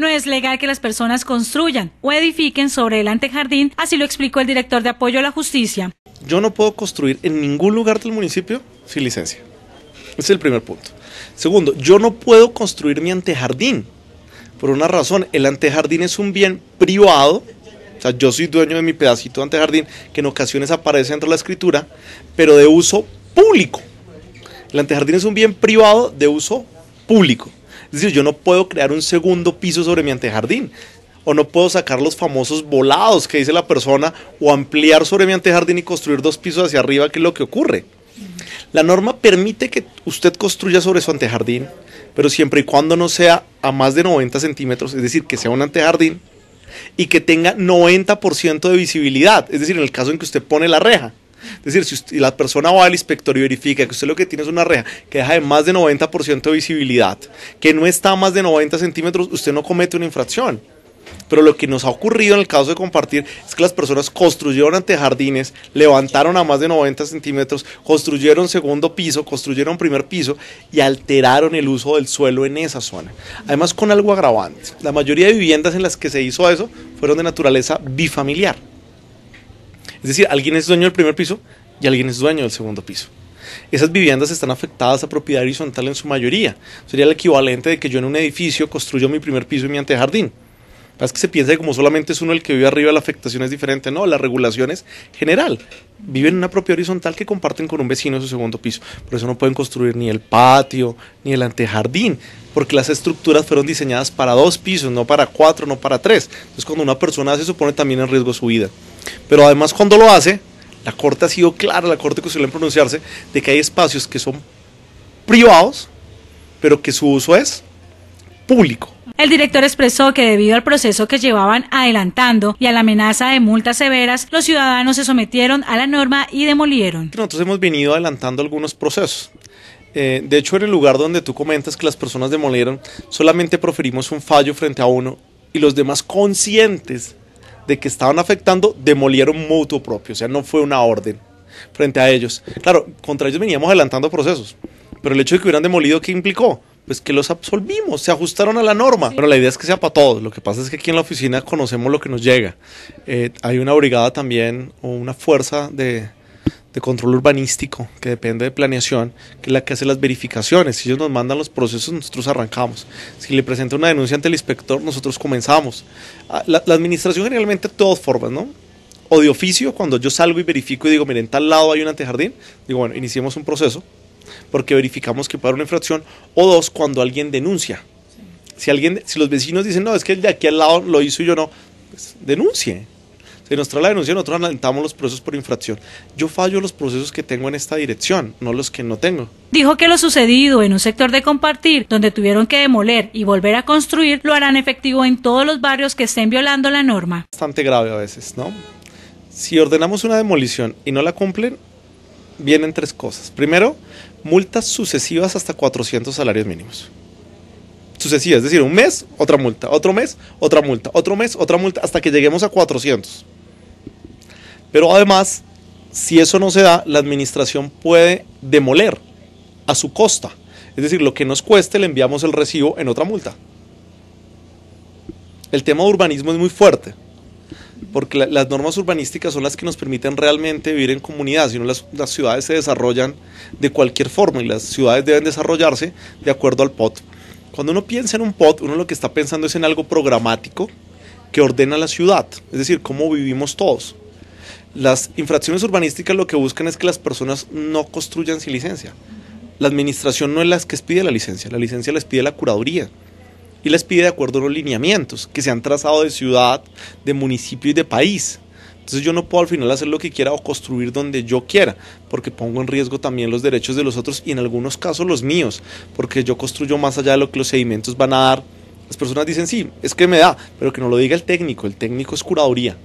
No es legal que las personas construyan o edifiquen sobre el antejardín, así lo explicó el director de apoyo a la justicia. Yo no puedo construir en ningún lugar del municipio sin licencia. Ese es el primer punto. Segundo, yo no puedo construir mi antejardín. Por una razón, el antejardín es un bien privado o sea, yo soy dueño de mi pedacito de antejardín, que en ocasiones aparece dentro de la escritura, pero de uso público. El antejardín es un bien privado de uso público. Es decir, yo no puedo crear un segundo piso sobre mi antejardín. O no puedo sacar los famosos volados que dice la persona o ampliar sobre mi antejardín y construir dos pisos hacia arriba, que es lo que ocurre. La norma permite que usted construya sobre su antejardín, pero siempre y cuando no sea a más de 90 centímetros, es decir, que sea un antejardín y que tenga 90% de visibilidad, es decir, en el caso en que usted pone la reja. Es decir, si la persona va al inspector y verifica que usted lo que tiene es una reja que deja de más de 90% de visibilidad, que no está a más de 90 centímetros, usted no comete una infracción. Pero lo que nos ha ocurrido en el caso de compartir es que las personas construyeron ante jardines, levantaron a más de 90 centímetros, construyeron segundo piso, construyeron primer piso y alteraron el uso del suelo en esa zona. Además con algo agravante. La mayoría de viviendas en las que se hizo eso fueron de naturaleza bifamiliar es decir, alguien es dueño del primer piso y alguien es dueño del segundo piso. Esas viviendas están afectadas a propiedad horizontal en su mayoría. Sería el equivalente de que yo en un edificio construyo mi primer piso y mi antejardín. Es que se piensa que como solamente es uno el que vive arriba, la afectación es diferente. No, la regulación es general. Viven en una propiedad horizontal que comparten con un vecino su segundo piso. Por eso no pueden construir ni el patio, ni el antejardín, porque las estructuras fueron diseñadas para dos pisos, no para cuatro, no para tres. Entonces cuando una persona hace eso pone también en riesgo su vida. Pero además cuando lo hace, la Corte ha sido clara, la Corte que suele pronunciarse, de que hay espacios que son privados, pero que su uso es público. El director expresó que debido al proceso que llevaban adelantando y a la amenaza de multas severas, los ciudadanos se sometieron a la norma y demolieron. Nosotros hemos venido adelantando algunos procesos. Eh, de hecho, en el lugar donde tú comentas que las personas demolieron, solamente proferimos un fallo frente a uno y los demás conscientes de que estaban afectando demolieron mutuo propio, o sea, no fue una orden frente a ellos. Claro, contra ellos veníamos adelantando procesos, pero el hecho de que hubieran demolido, ¿qué implicó? Pues que los absolvimos, se ajustaron a la norma. Pero la idea es que sea para todos. Lo que pasa es que aquí en la oficina conocemos lo que nos llega. Eh, hay una brigada también, o una fuerza de, de control urbanístico, que depende de planeación, que es la que hace las verificaciones. Si ellos nos mandan los procesos, nosotros arrancamos. Si le presenta una denuncia ante el inspector, nosotros comenzamos. Ah, la, la administración generalmente de todas formas, ¿no? O de oficio, cuando yo salgo y verifico y digo, miren, tal lado hay un antejardín, digo, bueno, iniciemos un proceso porque verificamos que para una infracción. O dos, cuando alguien denuncia. Si, alguien, si los vecinos dicen, no, es que el de aquí al lado lo hizo y yo no, pues denuncie de nuestra la denuncia, nosotros adelantamos los procesos por infracción. Yo fallo los procesos que tengo en esta dirección, no los que no tengo. Dijo que lo sucedido en un sector de compartir, donde tuvieron que demoler y volver a construir, lo harán efectivo en todos los barrios que estén violando la norma. Bastante grave a veces, ¿no? Si ordenamos una demolición y no la cumplen, vienen tres cosas. Primero, multas sucesivas hasta 400 salarios mínimos Sucesivas, es decir, un mes, otra multa, otro mes, otra multa, otro mes, otra multa, hasta que lleguemos a 400. Pero además, si eso no se da, la administración puede demoler a su costa. Es decir, lo que nos cueste le enviamos el recibo en otra multa. El tema de urbanismo es muy fuerte, porque las normas urbanísticas son las que nos permiten realmente vivir en comunidad, si las, las, ciudades se desarrollan de cualquier forma y las ciudades deben desarrollarse de acuerdo al POT. Cuando uno piensa en un POT, uno lo que está pensando es en algo programático que ordena la ciudad, es decir, cómo vivimos todos. Las infracciones urbanísticas lo que buscan es que las personas no construyan sin licencia. La administración no es la que pide la licencia, la licencia les pide la curaduría y les pide de acuerdo a los lineamientos que se han trazado de ciudad, de municipio y de país. Entonces yo no puedo al final hacer lo que quiera o construir donde yo quiera, porque pongo en riesgo también los derechos de los otros y en algunos casos los míos, porque yo construyo más allá de lo que los sedimentos van a dar. Las personas dicen, sí, es que me da, pero que no lo diga el técnico, el técnico es curaduría.